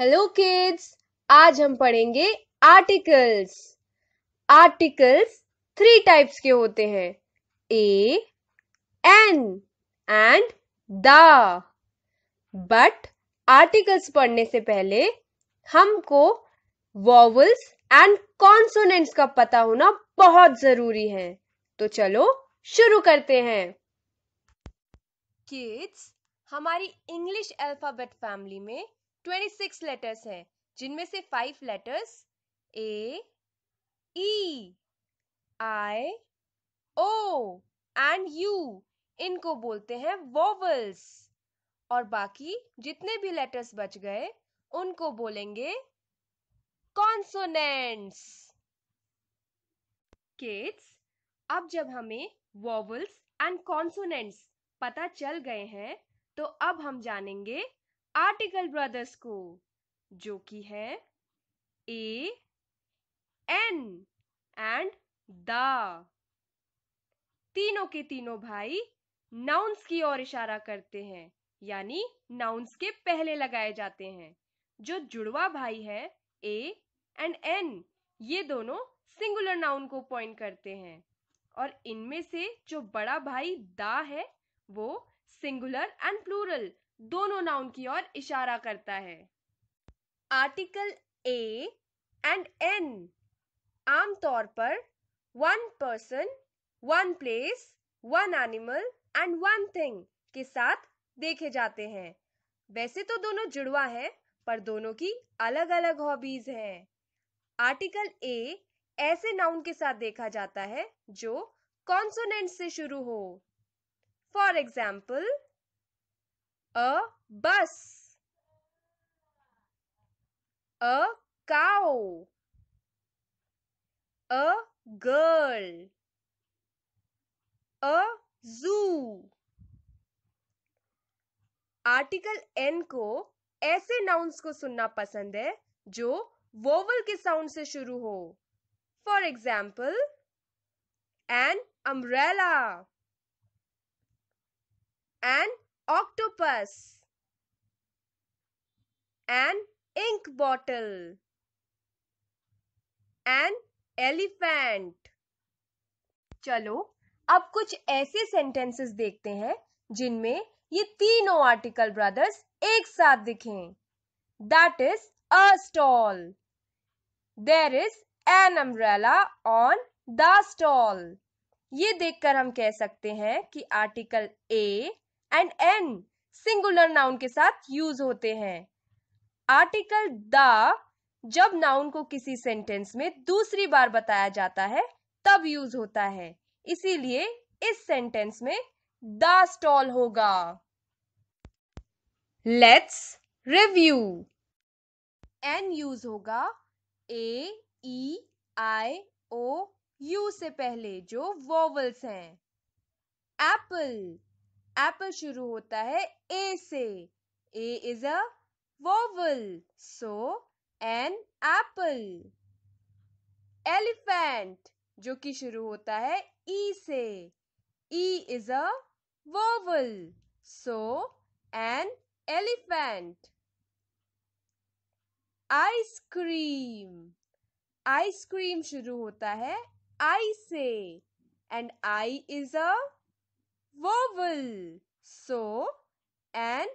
Hello kids आज हम पढ़ेंगे आर्टिकल्स आर्टिकल्स थ्री टाइप्स के होते हैं a an and the but articles पढ़ने से पहले हमको वॉवल्स एंड कॉन्सोनेंट्स का पता होना बहुत जरूरी है तो चलो शुरू करते हैं किड्स हमारी इंग्लिश अल्फाबेट फैमिली में ट्वेंटी सिक्स लेटर्स हैं जिनमें से five letters A E I O and U इनको बोलते हैं वोवल्स और बाकी जितने भी लेटर्स बच गए उनको बोलेंगे कॉन्सोनेंट्स किड्स अब जब हमें वोवल्स एंड कॉन्सोनेंट्स पता चल गए हैं तो अब हम जानेंगे आर्टिकल ब्रदर्स को जो कि है ए एन एंड द तीनों के तीनों भाई नाउन्स की ओर इशारा करते हैं यानी नाउन्स के पहले लगाए जाते हैं जो जुड़वा भाई है ए एंड एन ये दोनों सिंगुलर नाउन को पॉइंट करते हैं और इनमें से जो बड़ा भाई दा है वो सिंगुलर एंड प्लूरल दोनों नाउन की ओर इशारा करता है आर्टिकल ए एंड एन आमतौर पर one person one place one animal and one thing के साथ देखे जाते हैं वैसे तो दोनों जुड़वा है पर दोनों की अलग अलग हॉबीज हैं आर्टिकल ए ऐसे नाउन के साथ देखा जाता है जो कॉन्सोनेंट से शुरू हो for example a bus a cow a girl a zoo article an को ऐसे नाउन्स को सुनना पसंद है जो वोवल के साउंड से शुरू हो for example an umbrella an octopus an ink bottle an elephant चलो अब कुछ ऐसे सेंटेंसेस देखते हैं जिनमें ये तीनों आर्टिकल ब्रदर्स एक साथ दिखें that is a stall there is an umbrella on the stall ये देखकर हम कह सकते हैं कि article a and an singular noun के साथ यूज होते हैं आर्टिकल द जब नाउन को किसी सेंटेंस में दूसरी बार बताया जाता है तब यूज होता है इसीलिए इस सेंटेंस में द स्टॉल होगा लेट्स रिव्यू एन यूज होगा A E I O you से पहले जो वोवल्स हैं एप्पल एप्पल शुरू होता है ए से A is a vowel so an apple elephant जो कि शुरू होता है ई e से E is a vowel so an elephant ice cream ice cream शुरू होता है आई से and I is a vowel. So, an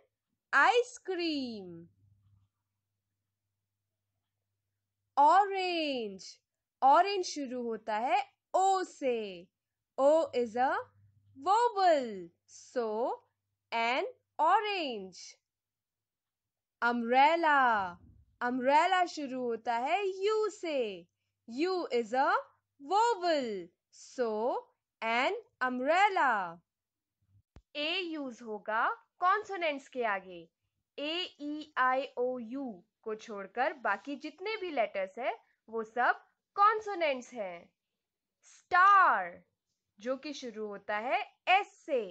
ice cream. Orange. Orange शुरू होता है O से. O is a vowel. So, an orange. Umbrella. Umbrella शुरू होता है U से. U is a vowel. So, an umbrella. A use होगा consonants के आगे ए ई आई ओ यू को छोड़कर बाकी जितने भी लेटर्स है वो सब कॉन्सोनेंट्स हैं स्टार जो कि शुरू होता है एस से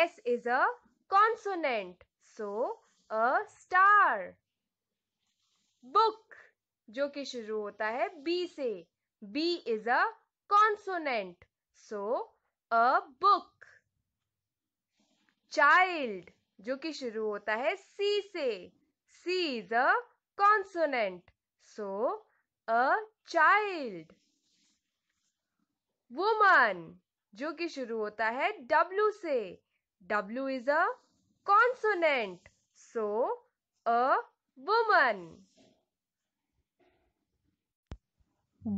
S is a consonant so a star book जो कि शुरू होता है बी से B is a consonant so a book child जो कि शुरू होता है सी से C is a consonant so a child woman जो कि शुरू होता है डब्लू से W is a consonant so a woman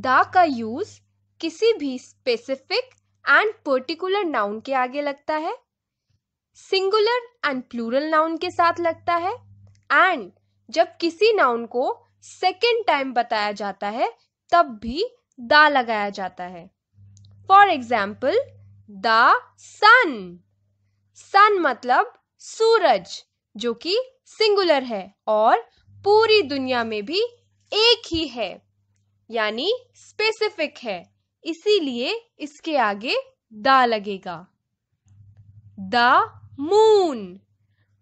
the का यूज किसी भी स्पेसिफिक एंड पर्टिकुलर नाउन के आगे लगता है सिंगुलर एंड प्लूरल नाउन के साथ लगता है एंड जब किसी नाउन को सेकेंड टाइम बताया जाता है तब भी दा लगाया जाता है for example the sun sun मतलब सूरज जो कि सिंगुलर है और पूरी दुनिया में भी एक ही है यानी स्पेसिफिक है इसीलिए इसके आगे द लगेगा द मून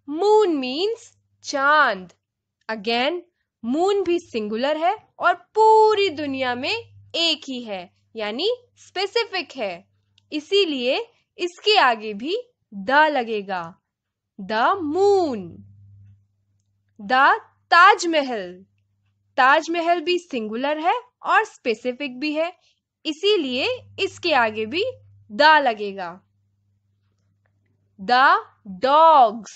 मून मीन्स चांद अगेन मून भी सिंगुलर है और पूरी दुनिया में एक ही है यानी स्पेसिफिक है इसीलिए इसके आगे भी द लगेगा the moon the Taj Mahal Taj Mahal भी सिंगुलर है और स्पेसिफिक भी है इसीलिए इसके आगे भी द लगेगा द डॉग्स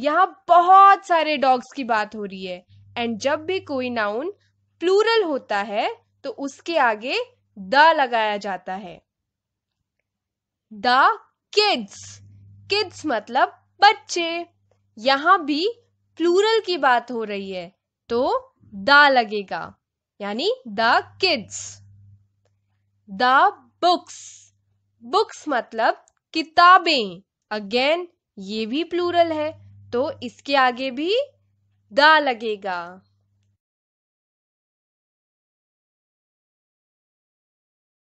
यहां बहुत सारे डॉग्स की बात हो रही है एंड जब भी कोई नाउन प्लूरल होता है तो उसके आगे द लगाया जाता है द किड्स किड्स मतलब बच्चे यहां भी प्लूरल की बात हो रही है तो द लगेगा यानी the kids the books books मतलब किताबें अगेन ये भी प्लूरल है तो इसके आगे भी दा लगेगा